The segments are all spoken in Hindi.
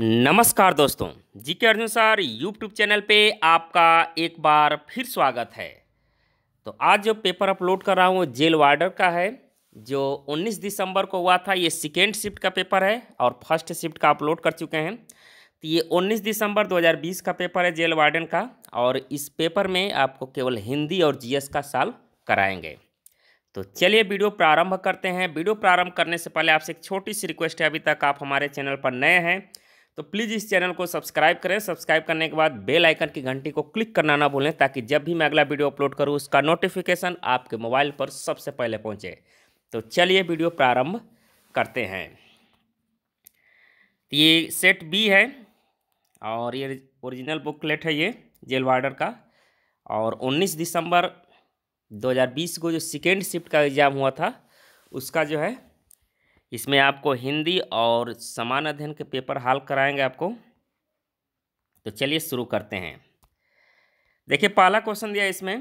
नमस्कार दोस्तों जी के अर्जुन सर यूट्यूब चैनल पे आपका एक बार फिर स्वागत है तो आज जो पेपर अपलोड कर रहा हूँ वो जेल वार्डर का है जो 19 दिसंबर को हुआ था ये सेकेंड शिफ्ट का पेपर है और फर्स्ट शिफ्ट का अपलोड कर चुके हैं तो ये 19 दिसंबर 2020 का पेपर है जेल वार्डन का और इस पेपर में आपको केवल हिंदी और जीएस का साल कराएंगे तो चलिए वीडियो प्रारंभ करते हैं वीडियो प्रारंभ करने से पहले आपसे एक छोटी सी रिक्वेस्ट है अभी तक आप हमारे चैनल पर नए हैं तो प्लीज़ इस चैनल को सब्सक्राइब करें सब्सक्राइब करने के बाद बेल आइकन की घंटी को क्लिक करना ना भूलें ताकि जब भी मैं अगला वीडियो अपलोड करूँ उसका नोटिफिकेशन आपके मोबाइल पर सबसे पहले पहुँचे तो चलिए वीडियो प्रारंभ करते हैं तो ये सेट बी है और ये ओरिजिनल बुकलेट है ये जेल वार्डर का और 19 दिसंबर 2020 को जो सेकेंड शिफ्ट का एग्ज़ाम हुआ था उसका जो है इसमें आपको हिंदी और समान अध्ययन के पेपर हाल कराएंगे आपको तो चलिए शुरू करते हैं देखिए पहला क्वेश्चन दिया इसमें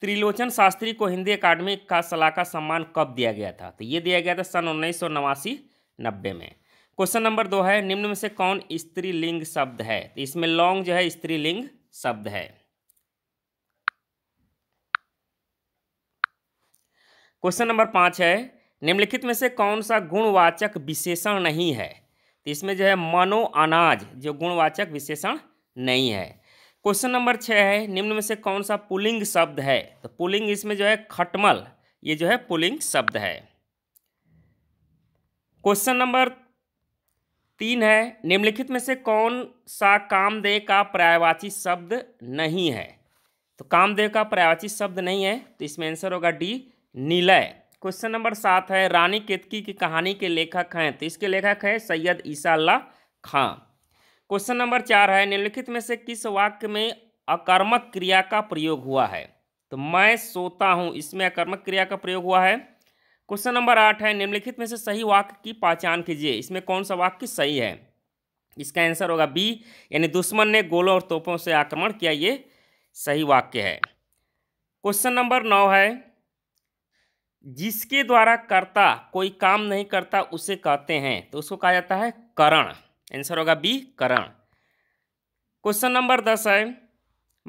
त्रिलोचन शास्त्री को हिंदी अकादमी का सलाहकार सम्मान कब दिया गया था तो ये दिया गया था सन उन्नीस सौ नवासी नब्बे में क्वेश्चन नंबर दो है निम्न में से कौन स्त्रीलिंग शब्द है तो इसमें लॉन्ग जो है स्त्रीलिंग शब्द है क्वेश्चन नंबर पाँच है निम्नलिखित में से कौन सा गुणवाचक विशेषण नहीं है तो इसमें जो है मनो अनाज जो गुणवाचक विशेषण नहीं है क्वेश्चन नंबर छः है निम्न में से कौन सा पुलिंग शब्द है तो पुलिंग इसमें जो है खटमल ये जो है पुलिंग शब्द है क्वेश्चन नंबर तीन है निम्नलिखित में से कौन सा कामदेह का पर्यायवाची शब्द नहीं है तो कामदेह का पर्यायवाची शब्द नहीं है तो इसमें आंसर होगा डी नीलय क्वेश्चन नंबर सात है रानी केतकी की कहानी के लेखक हैं तो इसके लेखक हैं सैयद ईसा खां क्वेश्चन नंबर चार है निम्नलिखित में से किस वाक्य में अकर्मक क्रिया का प्रयोग हुआ है तो मैं सोता हूँ इसमें अकर्मक क्रिया का प्रयोग हुआ है क्वेश्चन नंबर आठ है निम्नलिखित में से सही वाक्य की पहचान कीजिए इसमें कौन सा वाक्य सही है इसका आंसर होगा बी यानी दुश्मन ने गोलों और तोपों से आक्रमण किया ये सही वाक्य है क्वेश्चन नंबर नौ है जिसके द्वारा कर्ता कोई काम नहीं करता उसे कहते हैं तो उसको कहा जाता है करण आंसर होगा बी करण क्वेश्चन नंबर दस है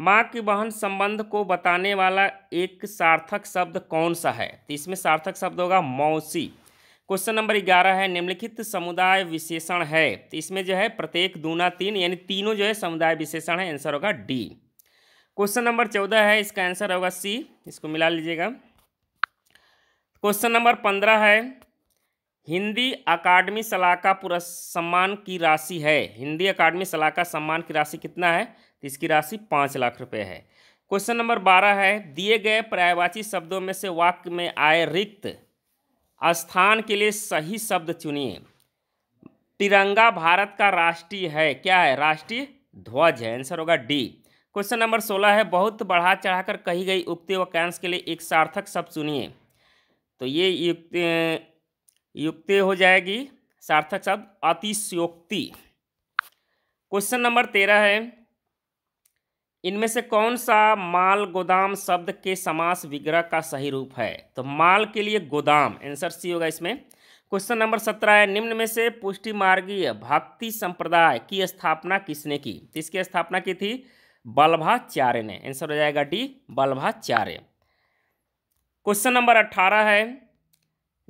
माँ की बहन संबंध को बताने वाला एक सार्थक शब्द कौन सा है तो इसमें सार्थक शब्द होगा मौसी क्वेश्चन नंबर ग्यारह है निम्नलिखित समुदाय विशेषण है तो इसमें जो है प्रत्येक दूना तीन यानी तीनों जो है समुदाय विशेषण है आंसर होगा डी क्वेश्चन नंबर चौदह है इसका आंसर होगा सी इसको मिला लीजिएगा क्वेश्चन नंबर पंद्रह है हिंदी अकाडमी सलाहकार पुरस् सम्मान की राशि है हिंदी अकाडमी सलाहकार सम्मान की राशि कितना है तो इसकी राशि पाँच लाख रुपये है क्वेश्चन नंबर बारह है दिए गए पर्यायवाची शब्दों में से वाक्य में आए रिक्त स्थान के लिए सही शब्द चुनिए तिरंगा भारत का राष्ट्रीय है क्या है राष्ट्रीय ध्वज है आंसर होगा डी क्वेश्चन नंबर सोलह है बहुत बढ़ा चढ़ाकर कही गई उक्ति वाक्यांश के लिए एक सार्थक शब्द चुनिए तो ये युक्त युक्त हो जाएगी सार्थक शब्द अतिशयोक्ति क्वेश्चन नंबर तेरह है इनमें से कौन सा माल गोदाम शब्द के समास विग्रह का सही रूप है तो माल के लिए गोदाम आंसर सी होगा इसमें क्वेश्चन नंबर सत्रह है निम्न में से पुष्टि मार्गीय भक्ति संप्रदाय की स्थापना किसने की इसकी स्थापना की थी बल्भाचार्य ने आंसर हो जाएगा डी बल्भाचार्य क्वेश्चन नंबर अट्ठारह है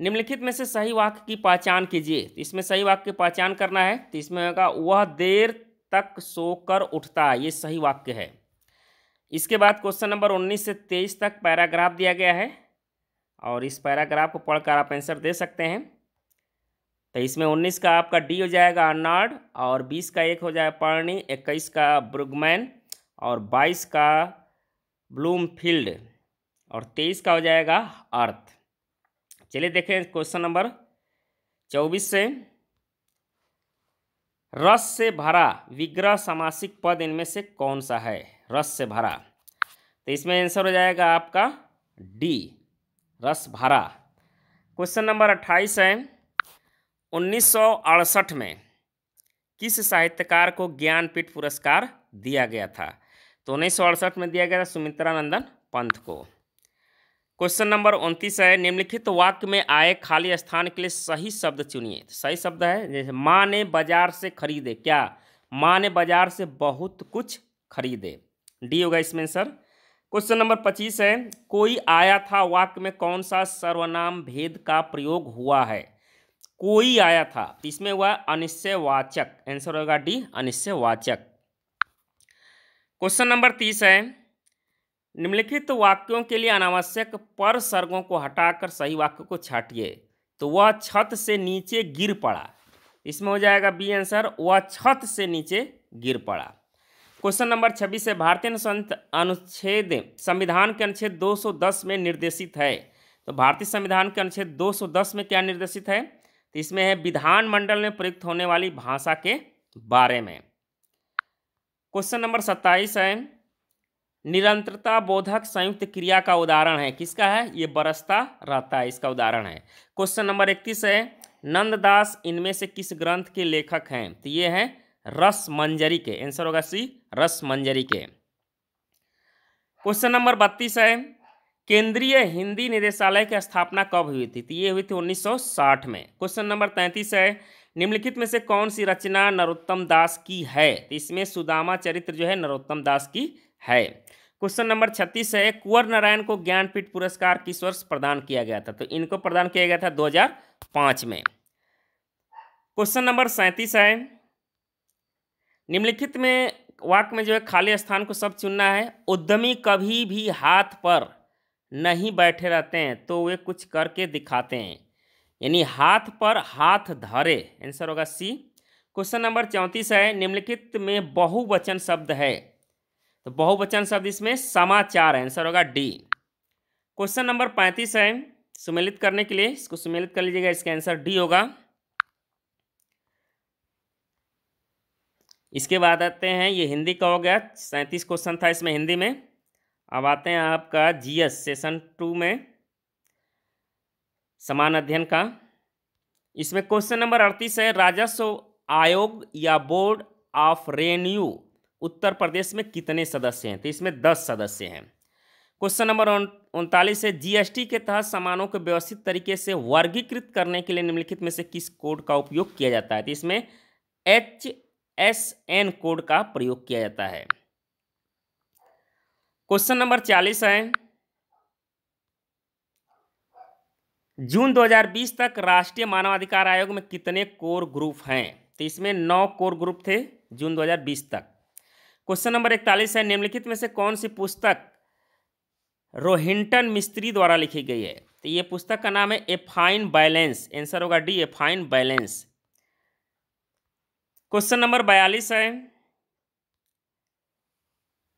निम्नलिखित में से सही वाक्य की पहचान कीजिए तो इसमें सही वाक्य की पहचान करना है तो इसमें होगा वह देर तक सोकर उठता है ये सही वाक्य है इसके बाद क्वेश्चन नंबर उन्नीस से तेईस तक पैराग्राफ दिया गया है और इस पैराग्राफ को पढ़कर आप आंसर दे सकते हैं तो इसमें उन्नीस का आपका डी हो जाएगा अर्नाड और बीस का एक हो जाएगा पर्णी इक्कीस का ब्रुगमैन और बाईस का ब्लूमफील्ड और तेईस का हो जाएगा अर्थ चलिए देखें क्वेश्चन नंबर चौबीस से रस से भरा विग्रह सामासिक पद इनमें से कौन सा है रस से भरा तो इसमें आंसर हो जाएगा आपका डी रस भरा क्वेश्चन नंबर अट्ठाईस है उन्नीस में किस साहित्यकार को ज्ञानपीठ पुरस्कार दिया गया था तो उन्नीस में दिया गया था सुमित्रा नंदन पंथ को क्वेश्चन नंबर उनतीस है निम्नलिखित वाक्य में आए खाली स्थान के लिए सही शब्द चुनिए सही शब्द है जैसे माँ ने बाजार से खरीदे क्या माँ ने बाजार से बहुत कुछ खरीदे डी होगा इसमें सर क्वेश्चन नंबर पच्चीस है कोई आया था वाक्य में कौन सा सर्वनाम भेद का प्रयोग हुआ है कोई आया था इसमें हुआ अनिश्चयवाचक आंसर होगा डी अनिश्चयवाचक क्वेश्चन नंबर तीस है निम्नलिखित वाक्यों के लिए अनावश्यक पर सर्गों को हटाकर सही वाक्य को छाटिए तो वह छत से नीचे गिर पड़ा इसमें हो जाएगा बी आंसर वह छत से नीचे गिर पड़ा क्वेश्चन नंबर छब्बीस है भारतीय अनुच्छेद संविधान के अनुच्छेद 210 में निर्देशित है तो भारतीय संविधान के अनुच्छेद 210 में क्या निर्देशित है तो इसमें है विधानमंडल में प्रयुक्त होने वाली भाषा के बारे में क्वेश्चन नंबर सत्ताईस है निरंतरता बोधक संयुक्त क्रिया का उदाहरण है किसका है ये बरसता रहता है इसका उदाहरण है क्वेश्चन नंबर इकतीस है नंददास इनमें से किस ग्रंथ के लेखक हैं तो ये हैं रस मंजरी के आंसर होगा सी रस मंजरी के क्वेश्चन नंबर बत्तीस है केंद्रीय हिंदी निदेशालय की स्थापना कब हुई थी तो ये हुई थी 1960 में क्वेश्चन नंबर तैंतीस है निम्नलिखित में से कौन सी रचना नरोत्तम दास की है तो इसमें सुदामा चरित्र जो है नरोत्तम दास की है क्वेश्चन नंबर छत्तीस है कुंवर नारायण को ज्ञानपीठ पुरस्कार किस वर्ष प्रदान किया गया था तो इनको प्रदान किया गया था 2005 में क्वेश्चन नंबर सैंतीस है निम्नलिखित में वाक्य में जो है खाली स्थान को सब चुनना है उद्यमी कभी भी हाथ पर नहीं बैठे रहते हैं तो वे कुछ करके दिखाते हैं यानी हाथ पर हाथ धरे आंसर होगा सी क्वेश्चन नंबर चौंतीस है निम्नलिखित में बहुवचन शब्द है तो बहुवचन शब्द इसमें समाचार आंसर होगा डी क्वेश्चन नंबर पैंतीस है सुमेलित करने के लिए इसको सुमेलित कर लीजिएगा इसका आंसर डी होगा इसके बाद आते हैं ये हिंदी का हो गया सैंतीस क्वेश्चन था इसमें हिंदी में अब आते हैं आपका जीएस सेशन टू में समान अध्ययन का इसमें क्वेश्चन नंबर अड़तीस है राजस्व आयोग या board of revenue Uttar Pradesh में कितने सदस्य हैं तो इसमें दस सदस्य हैं क्वेश्चन नंबर उनतालीस है जीएसटी के तहत सामानों को व्यवस्थित तरीके से वर्गीकृत करने के लिए निम्नलिखित में से किस कोड का उपयोग किया जाता है तो इसमें एच एस एन कोड का प्रयोग किया जाता है क्वेश्चन नंबर चालीस है जून 2020 तक राष्ट्रीय मानवाधिकार आयोग में कितने कोर ग्रुप हैं तो इसमें नौ कोर ग्रुप थे जून 2020 तक क्वेश्चन नंबर इकतालीस है निम्नलिखित में से कौन सी पुस्तक रोहिंटन मिस्त्री द्वारा लिखी गई है तो ये पुस्तक का नाम है ए फाइन बैलेंस आंसर होगा D a fine balance question number बयालीस है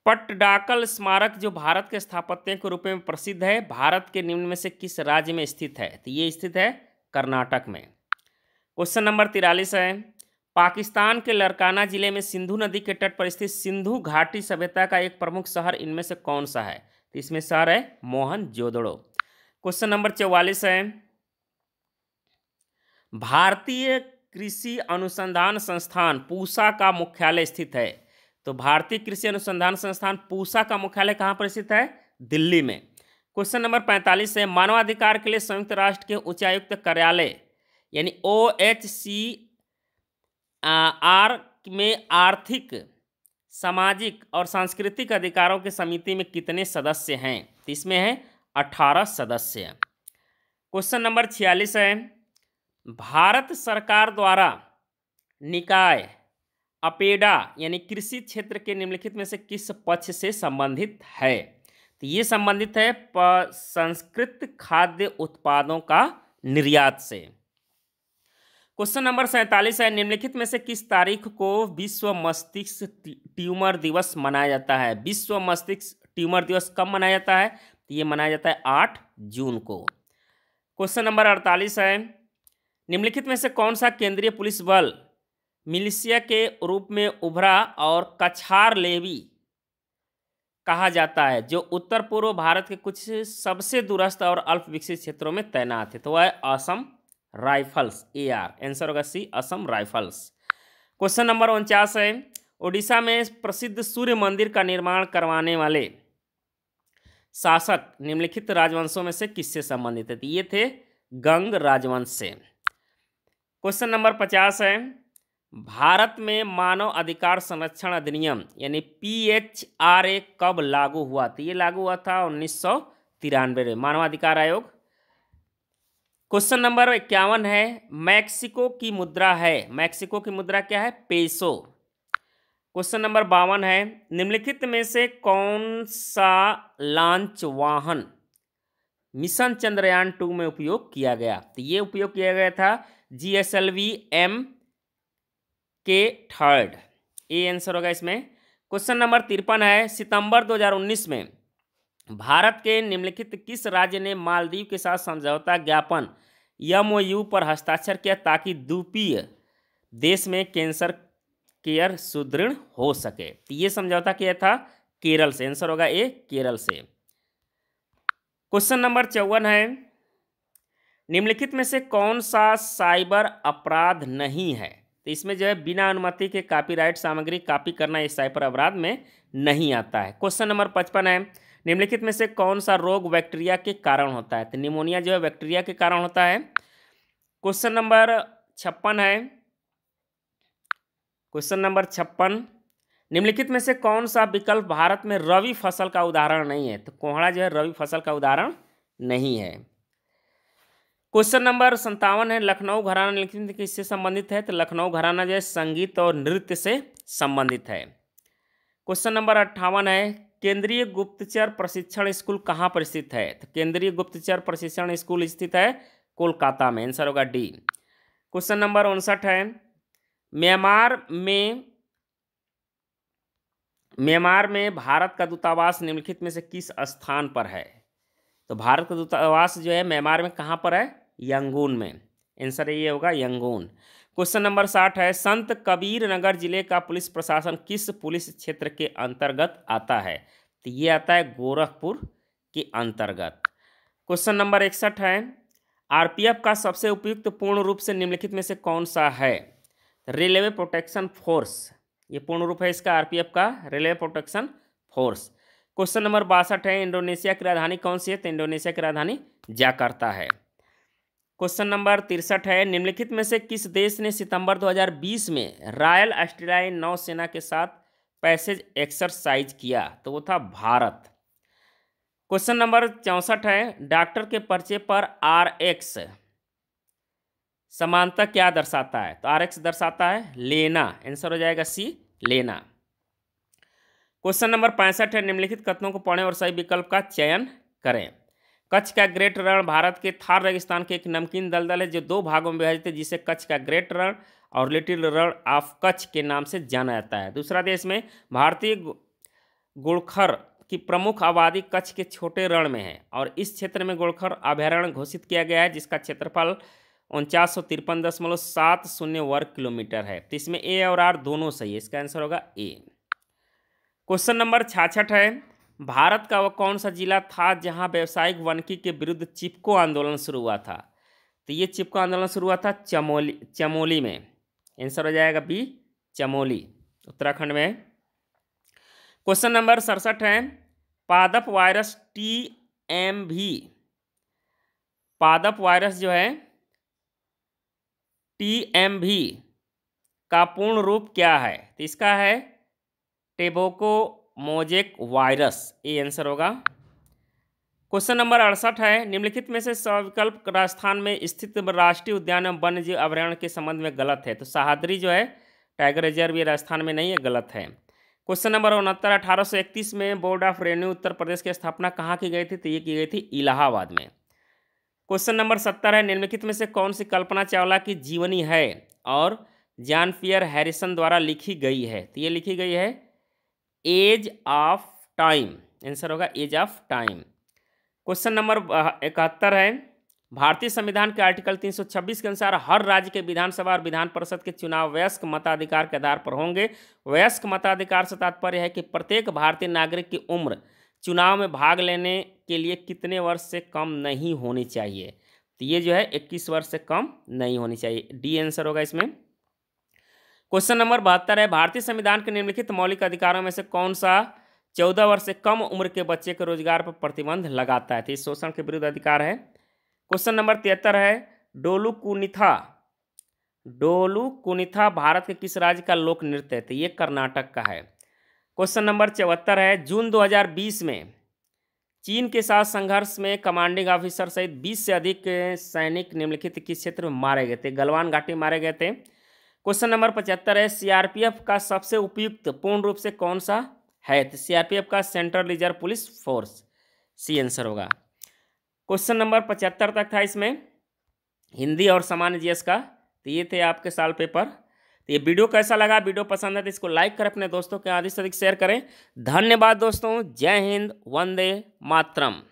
पटडाकल स्मारक जो भारत के स्थापत्य के रूप में प्रसिद्ध है भारत के निम्न में से किस राज्य में स्थित है तो ये स्थित है कर्नाटक में क्वेश्चन नंबर तिरालीस है पाकिस्तान के लड़काना जिले में सिंधु नदी के तट पर स्थित सिंधु घाटी सभ्यता का एक प्रमुख शहर इनमें से कौन सा है तो इसमें शहर है मोहन जोदड़ो क्वेश्चन नंबर चौवालीस है भारतीय कृषि अनुसंधान संस्थान पूसा का मुख्यालय स्थित है तो भारतीय कृषि अनुसंधान संस्थान पूसा का मुख्यालय कहाँ पर स्थित है दिल्ली में क्वेश्चन नंबर पैंतालीस है मानवाधिकार के लिए संयुक्त राष्ट्र के उच्चायुक्त कार्यालय यानी ओ एच सी आर में आर्थिक सामाजिक और सांस्कृतिक अधिकारों के समिति में कितने सदस्य हैं तो इसमें है अठारह सदस्य क्वेश्चन नंबर छियालीस है भारत सरकार द्वारा निकाय अपेडा यानी कृषि क्षेत्र के निम्नलिखित में से किस पक्ष से संबंधित है तो ये संबंधित है संस्कृत खाद्य उत्पादों का निर्यात से क्वेश्चन नंबर सैंतालीस है निम्नलिखित में से किस तारीख को विश्व मस्तिष्क ट्यूमर दिवस मनाया जाता है विश्व मस्तिष्क ट्यूमर दिवस कब मनाया जाता है तो ये मनाया जाता है आठ जून को क्वेश्चन नंबर अड़तालीस है निम्नलिखित में से कौन सा केंद्रीय पुलिस बल मिलिशिया के रूप में उभरा और कछार लेवी कहा जाता है जो उत्तर पूर्व भारत के कुछ सबसे दूरस्थ और अल्प विकसित क्षेत्रों में तैनात है तो वह Assam rifles A R answer होगा C Assam rifles question number उनचास है ओडिशा में प्रसिद्ध सूर्य मंदिर का निर्माण करवाने वाले शासक निम्नलिखित राजवंशों में से किससे संबंधित है तो ये थे गंग राजवंश से क्वेश्चन नंबर पचास है भारत में मानव अधिकार संरक्षण अधिनियम यानी पी एच आर ए कब लागू हुआ था तो ये लागू हुआ था उन्नीस सौ तिरानवे में मानवाधिकार आयोग क्वेश्चन नंबर इक्यावन है मैक्सिको की मुद्रा है मैक्सिको की मुद्रा क्या है पेसो क्वेश्चन नंबर बावन है निम्नलिखित में से कौन सा लॉन्च वाहन मिशन चंद्रयान टू में उपयोग किया गया तो ये उपयोग किया गया था G S L V M K third A answer होगा इसमें क्वेश्चन नंबर तिरपन है सितंबर 2019 में भारत के निम्नलिखित किस राज्य ने मालदीव के साथ समझौता ज्ञापन एम पर हस्ताक्षर किया ताकि द्वीपीय देश में कैंसर केयर सुदृढ़ हो सके तो ये समझौता किया था केरल से आंसर होगा ए केरल से क्वेश्चन नंबर चौवन है निम्नलिखित में से कौन सा साइबर अपराध नहीं है तो इसमें जो है बिना अनुमति के कॉपीराइट सामग्री कॉपी करना इस साइबर अपराध में नहीं आता है क्वेश्चन नंबर पचपन है निम्नलिखित में से कौन सा रोग बैक्टीरिया के कारण होता है तो निमोनिया जो है बैक्टीरिया के कारण होता है क्वेश्चन नंबर छप्पन है क्वेश्चन नंबर छप्पन निम्नलिखित में से कौन सा विकल्प भारत में रवि फसल का उदाहरण नहीं है तो कोहड़ा जो है रवि फसल का उदाहरण नहीं है क्वेश्चन नंबर संतावन है लखनऊ घराना निम्नलिखित किससे संबंधित है तो लखनऊ घराना जो है संगीत और नृत्य से संबंधित है क्वेश्चन नंबर अट्ठावन है केंद्रीय गुप्तचर प्रशिक्षण स्कूल कहाँ पर स्थित है तो केंद्रीय गुप्तचर प्रशिक्षण स्कूल स्थित है कोलकाता में आंसर होगा डी क्वेश्चन नंबर उनसठ है म्यांमार में म्यांमार में भारत का दूतावास निम्नलिखित में से किस स्थान पर है तो भारत का दूतावास जो है म्यांमार में कहाँ पर है यंगून में आंसर ये होगा यंगून क्वेश्चन नंबर साठ है संत कबीर नगर जिले का पुलिस प्रशासन किस पुलिस क्षेत्र के अंतर्गत आता है तो ये आता है गोरखपुर के अंतर्गत क्वेश्चन नंबर इकसठ है आरपीएफ का सबसे उपयुक्त पूर्ण रूप से निम्नलिखित में से कौन सा है रेलवे प्रोटेक्शन फोर्स ये पूर्ण रूप है इसका आरपीएफ का railway protection force question number बासठ है इंडोनेशिया की राजधानी कौन सी है तो इंडोनेशिया की राजधानी जाकर्ता है क्वेश्चन नंबर तिरसठ है निम्नलिखित में से किस देश ने सितंबर 2020 में रॉयल ऑस्ट्रेलियाई नौसेना के साथ पैसेज एक्सरसाइज किया तो वो था भारत क्वेश्चन नंबर चौंसठ है डॉक्टर के पर्चे पर आर एक्स समानता क्या दर्शाता है तो आर एक्स दर्शाता है लेना आंसर हो जाएगा सी लेना क्वेश्चन नंबर पैंसठ है निम्नलिखित कथनों को पढ़ें और सही विकल्प का चयन करें कच्छ का ग्रेट रण भारत के थार रेगिस्तान के एक नमकीन दलदल है जो दो भागों में विभाजित है जिसे कच्छ का ग्रेट रण और लिटिल रण ऑफ कच्छ के नाम से जाना जाता है दूसरा देश में भारतीय गुड़खर की प्रमुख आबादी कच्छ के छोटे रण में है और इस क्षेत्र में गुड़खर अभ्यारण्य घोषित किया गया है जिसका क्षेत्रफल उनचास सौ तिरपन दशमलव सात शून्य वर्ग किलोमीटर है तो इसमें ए और आर दोनों सही है इसका आंसर होगा ए क्वेश्चन नंबर छाछठ है भारत का वह कौन सा जिला था जहां व्यावसायिक वनकी के विरुद्ध चिपको आंदोलन शुरू हुआ था तो ये चिपको आंदोलन शुरू हुआ था चमोली चमोली में आंसर हो जाएगा बी चमोली उत्तराखंड में क्वेश्चन नंबर सड़सठ है पादप वायरस टी एम भी पादप वायरस जो है टी एम भी का पूर्ण रूप क्या है तो इसका है टेबोको मोजेक वायरस ये आंसर होगा क्वेश्चन नंबर अड़सठ है निम्नलिखित में से सविकल्प राजस्थान में स्थित राष्ट्रीय उद्यान एवं वन्य जीव अभ्यारण्य के संबंध में गलत है तो सहादरी जो है टाइगर रिजर्व ये राजस्थान में नहीं है गलत है क्वेश्चन नंबर उनहत्तर अठारह इकतीस में board of revenue Uttar Pradesh की स्थापना कहाँ की गई थी तो ये की गई थी इलाहाबाद में क्वेश्चन नंबर सत्तर है निम्नलिखित में से कौन सी कल्पना चावला की जीवनी है और जॉन पियर हैरिसन द्वारा लिखी गई है तो ये लिखी गई है एज ऑफ टाइम आंसर होगा age of time question number इकहत्तर है भारतीय संविधान के आर्टिकल 326 के अनुसार हर राज्य के विधानसभा और विधान परिषद के चुनाव वयस्क मताधिकार के आधार पर होंगे वयस्क मताधिकार से तात्पर्य है कि प्रत्येक भारतीय नागरिक की उम्र चुनाव में भाग लेने के लिए कितने वर्ष से कम नहीं होनी चाहिए तो ये जो है इक्कीस वर्ष से कम नहीं होनी चाहिए डी आंसर होगा इसमें क्वेश्चन नंबर बहत्तर है भारतीय संविधान के निम्नलिखित मौलिक अधिकारों में से कौन सा चौदह वर्ष से कम उम्र के बच्चे के रोजगार पर प्रतिबंध लगाता है तो शोषण के विरुद्ध अधिकार है क्वेश्चन नंबर तिहत्तर है डोलू कुनिथा डोलू कुनिथा भारत के किस राज्य का लोक नृत्य है तो ये कर्नाटक का है क्वेश्चन नंबर चौहत्तर है जून 2020 में चीन के साथ संघर्ष में कमांडिंग ऑफिसर सहित 20 से अधिक सैनिक निम्नलिखित किस क्षेत्र में मारे गए थे गलवान घाटी मारे गए थे क्वेश्चन नंबर पचहत्तर है सीआरपीएफ का सबसे उपयुक्त पूर्ण रूप से कौन सा है तो सीआरपीएफ का central reserve police force C answer होगा क्वेश्चन नंबर पचहत्तर तक था इसमें हिंदी और सामान्य जीएस का तो ये थे आपके साल पेपर तो ये वीडियो कैसा लगा वीडियो पसंद है तो इसको लाइक करें अपने दोस्तों के अधिक से अधिक शेयर करें धन्यवाद दोस्तों जय हिंद वंदे मातरम